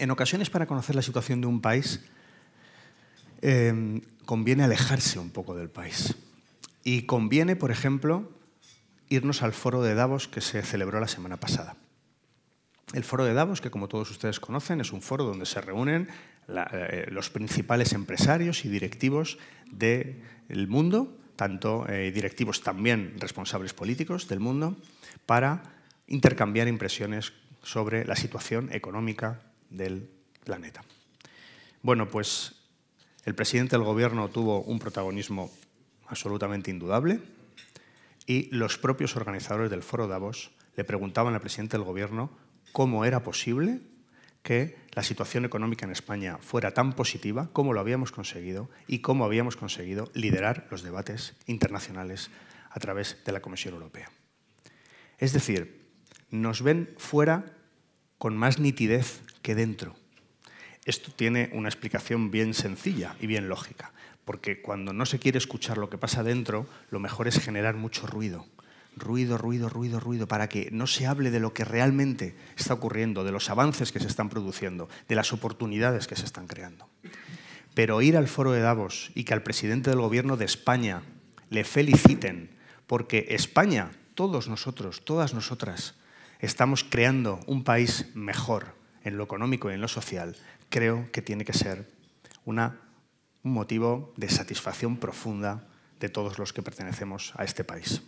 en ocasiones para conocer la situación de un país em, conviene alejarse un poco del país. Y conviene, por ejemplo, irnos al foro de Davos que se celebró la semana pasada. El foro de Davos, que como todos ustedes conocen, es un foro donde se reúnen eh, los principales empresarios y directivos del mundo, tanto eh, directivos también responsables políticos del mundo, para intercambiar impresiones sobre la situación económica, del planeta. Bueno, pues el presidente del gobierno tuvo un protagonismo absolutamente indudable y los propios organizadores del foro Davos le preguntaban al presidente del gobierno cómo era posible que la situación económica en España fuera tan positiva, cómo lo habíamos conseguido y cómo habíamos conseguido liderar los debates internacionales a través de la Comisión Europea. Es decir, nos ven fuera con más nitidez que dentro. Esto tiene una explicación bien sencilla y bien lógica, porque cuando no se quiere escuchar lo que pasa dentro, lo mejor es generar mucho ruido. Ruido, ruido, ruido, ruido, para que no se hable de lo que realmente está ocurriendo, de los avances que se están produciendo, de las oportunidades que se están creando. Pero ir al foro de Davos y que al presidente del gobierno de España le feliciten, porque España, todos nosotros, todas nosotras, estamos creando un país mejor, en lo económico y en lo social, creo que tiene que ser un motivo de satisfacción profunda de todos los que pertenecemos a este país.